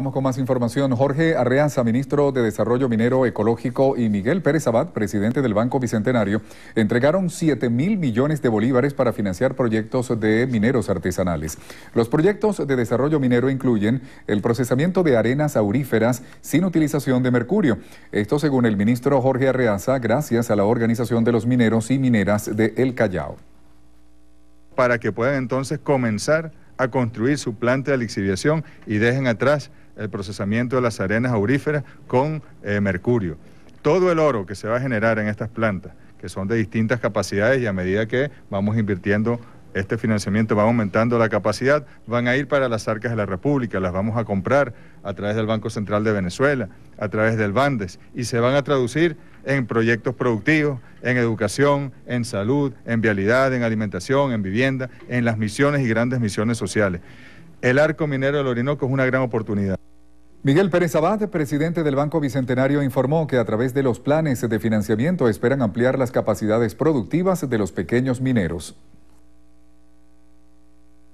Vamos con más información. Jorge Arreaza, ministro de Desarrollo Minero Ecológico, y Miguel Pérez Abad, presidente del Banco Bicentenario, entregaron 7 mil millones de bolívares para financiar proyectos de mineros artesanales. Los proyectos de desarrollo minero incluyen el procesamiento de arenas auríferas sin utilización de mercurio. Esto según el ministro Jorge Arreaza, gracias a la Organización de los Mineros y Mineras de El Callao. Para que puedan entonces comenzar a construir su planta de lixiviación y dejen atrás el procesamiento de las arenas auríferas con eh, mercurio. Todo el oro que se va a generar en estas plantas, que son de distintas capacidades y a medida que vamos invirtiendo este financiamiento va aumentando la capacidad, van a ir para las arcas de la República, las vamos a comprar a través del Banco Central de Venezuela, a través del BANDES, y se van a traducir en proyectos productivos, en educación, en salud, en vialidad, en alimentación, en vivienda, en las misiones y grandes misiones sociales. El arco minero del Orinoco es una gran oportunidad. Miguel Pérez Abad, presidente del Banco Bicentenario, informó que a través de los planes de financiamiento esperan ampliar las capacidades productivas de los pequeños mineros.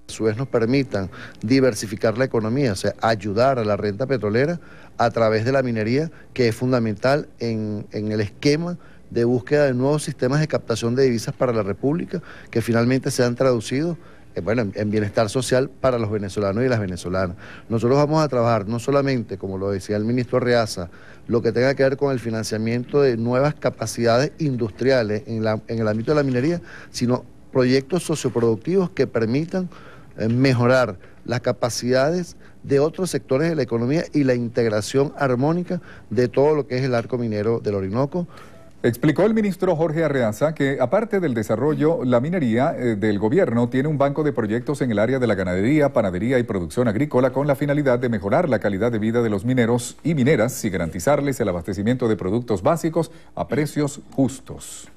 A su vez nos permitan diversificar la economía, o sea, ayudar a la renta petrolera a través de la minería, que es fundamental en, en el esquema de búsqueda de nuevos sistemas de captación de divisas para la República, que finalmente se han traducido eh, bueno, en bienestar social para los venezolanos y las venezolanas. Nosotros vamos a trabajar no solamente, como lo decía el ministro Reaza, lo que tenga que ver con el financiamiento de nuevas capacidades industriales en, la, en el ámbito de la minería, sino proyectos socioproductivos que permitan eh, mejorar las capacidades de otros sectores de la economía y la integración armónica de todo lo que es el arco minero del Orinoco, Explicó el ministro Jorge Arreaza que, aparte del desarrollo, la minería eh, del gobierno tiene un banco de proyectos en el área de la ganadería, panadería y producción agrícola con la finalidad de mejorar la calidad de vida de los mineros y mineras y garantizarles el abastecimiento de productos básicos a precios justos.